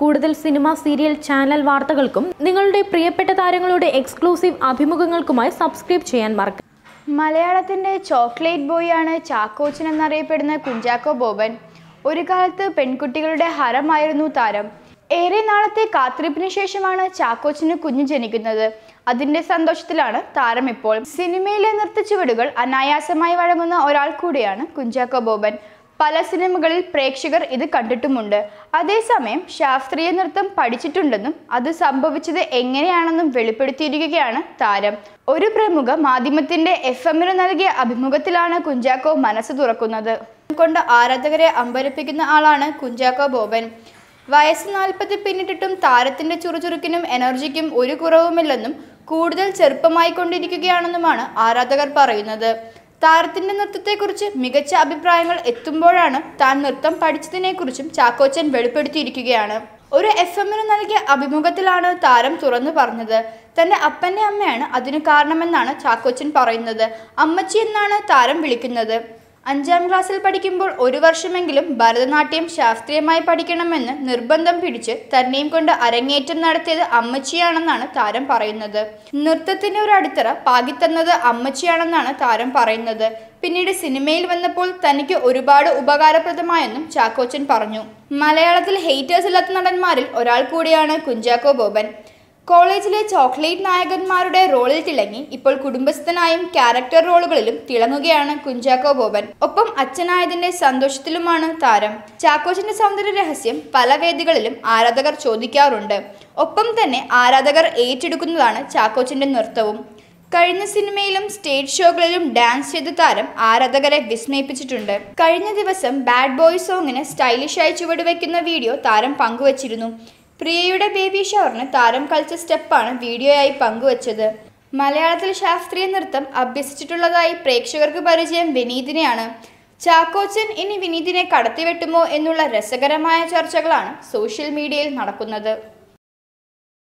കൂടുതൽ cinema serial channel വാർത്തകൾക്കും നിങ്ങളുടെ പ്രിയപ്പെട്ട താരങ്ങളുടെ എക്സ്ക്ലൂസീവ് അഭിമുഖങ്ങൾക്കുമായി സബ്സ്ക്രൈബ് ചെയ്യാൻ മറക്കുക മലയാളത്തിൻ്റെ ചോക്ലേറ്റ് ബോയ് ആണ് ചാക്കോച്ചൻ എന്നറിയപ്പെടുന്ന കുഞ്ചാക്കോ ബോബൻ ഒരു കാലത്ത് പെൺകുട്ടികളുടെ ഹരമായിരുന്നു താരം ഏറെ നാളത്തെ കാത്തിരിപ്പിന് ശേഷമാണ് ചാക്കോച്ചിന് കുഞ്ഞു ജനിക്കുന്നത് അതിന്റെ സന്തോഷത്തിലാണ് താരം ഇപ്പോൾ സിനിമയിലെ നിർത്തിച്ചുവടുകൾ അനായാസമായി വഴങ്ങുന്ന ഒരാൾ കൂടിയാണ് കുഞ്ചാക്കോ ബോബൻ പല സിനിമകളിൽ പ്രേക്ഷകർ ഇത് കണ്ടിട്ടുമുണ്ട് അതേസമയം ശാസ്ത്രീയ നൃത്തം പഠിച്ചിട്ടുണ്ടെന്നും അത് സംഭവിച്ചത് എങ്ങനെയാണെന്നും വെളിപ്പെടുത്തിയിരിക്കുകയാണ് താരം ഒരു പ്രമുഖ മാധ്യമത്തിന്റെ എഫ് എമ്മിന് നൽകിയ അഭിമുഖത്തിലാണ് കുഞ്ചാക്കോ മനസ്സ് തുറക്കുന്നത് കൊണ്ട് ആരാധകരെ അമ്പരപ്പിക്കുന്ന ആളാണ് കുഞ്ചാക്കോ ബോബൻ വയസ്സ് നാൽപ്പത്തി പിന്നിട്ടിട്ടും താരത്തിന്റെ ചുറുചുറുക്കിനും എനർജിക്കും ഒരു കുറവുമില്ലെന്നും കൂടുതൽ ചെറുപ്പമായിക്കൊണ്ടിരിക്കുകയാണെന്നുമാണ് ആരാധകർ പറയുന്നത് താരത്തിന്റെ നൃത്തത്തെക്കുറിച്ച് മികച്ച അഭിപ്രായങ്ങൾ എത്തുമ്പോഴാണ് താൻ നൃത്തം പഠിച്ചതിനെക്കുറിച്ചും ചാക്കോച്ചൻ വെളിപ്പെടുത്തിയിരിക്കുകയാണ് ഒരു എഫ് എമ്മിന് നൽകിയ അഭിമുഖത്തിലാണ് താരം തുറന്നു പറഞ്ഞത് തന്റെ അപ്പന്റെ അമ്മയാണ് അതിനു കാരണമെന്നാണ് ചാക്കോച്ചൻ പറയുന്നത് അമ്മച്ചി എന്നാണ് താരം വിളിക്കുന്നത് അഞ്ചാം ക്ലാസ്സിൽ പഠിക്കുമ്പോൾ ഒരു വർഷമെങ്കിലും ഭരതനാട്യം ശാസ്ത്രീയമായി പഠിക്കണമെന്ന് നിർബന്ധം പിടിച്ച് തന്നെയും കൊണ്ട് അരങ്ങേറ്റം നടത്തിയത് അമ്മച്ചിയാണെന്നാണ് താരം പറയുന്നത് നൃത്തത്തിന് ഒരു അടിത്തറ പാകിത്തന്നത് അമ്മച്ചിയാണെന്നാണ് താരം പറയുന്നത് പിന്നീട് സിനിമയിൽ വന്നപ്പോൾ തനിക്ക് ഒരുപാട് ഉപകാരപ്രദമായെന്നും ചാക്കോച്ചൻ പറഞ്ഞു മലയാളത്തിൽ ഹെയ്റ്റേഴ്സ് ഇല്ലാത്ത നടന്മാരിൽ ഒരാൾ കൂടിയാണ് കുഞ്ചാക്കോ ബോബൻ കോളേജിലെ ചോക്ലേറ്റ് നായകന്മാരുടെ റോളിൽ തിളങ്ങി ഇപ്പോൾ കുടുംബസ്ഥനായും ക്യാരക്ടർ റോളുകളിലും തിളങ്ങുകയാണ് കുഞ്ചാക്കോ ബോബൻ ഒപ്പം അച്ഛനായതിന്റെ സന്തോഷത്തിലുമാണ് താരം ചാക്കോച്ചന്റെ സൗന്ദര്യ രഹസ്യം പല വേദികളിലും ആരാധകർ ചോദിക്കാറുണ്ട് ഒപ്പം തന്നെ ആരാധകർ ഏറ്റെടുക്കുന്നതാണ് ചാക്കോച്ചന്റെ നൃത്തവും കഴിഞ്ഞ സിനിമയിലും സ്റ്റേജ് ഷോകളിലും ഡാൻസ് ചെയ്ത താരം ആരാധകരെ വിസ്മയിപ്പിച്ചിട്ടുണ്ട് കഴിഞ്ഞ ദിവസം ബാഡ് ബോയ് സോങ്ങിന് സ്റ്റൈലിഷായി ചുവടുവെക്കുന്ന വീഡിയോ താരം പങ്കുവച്ചിരുന്നു പ്രിയയുടെ ബേബി ഷവറിന് താരം കളിച്ച സ്റ്റെപ്പാണ് വീഡിയോയായി പങ്കുവച്ചത് മലയാളത്തിൽ ശാസ്ത്രീയ നൃത്തം അഭ്യസിച്ചിട്ടുള്ളതായി പ്രേക്ഷകർക്ക് പരിചയം വിനീതിനെയാണ് ചാക്കോച്ചൻ ഇനി വിനീതിനെ കടത്തിവെട്ടുമോ എന്നുള്ള രസകരമായ ചർച്ചകളാണ് സോഷ്യൽ മീഡിയയിൽ നടക്കുന്നത്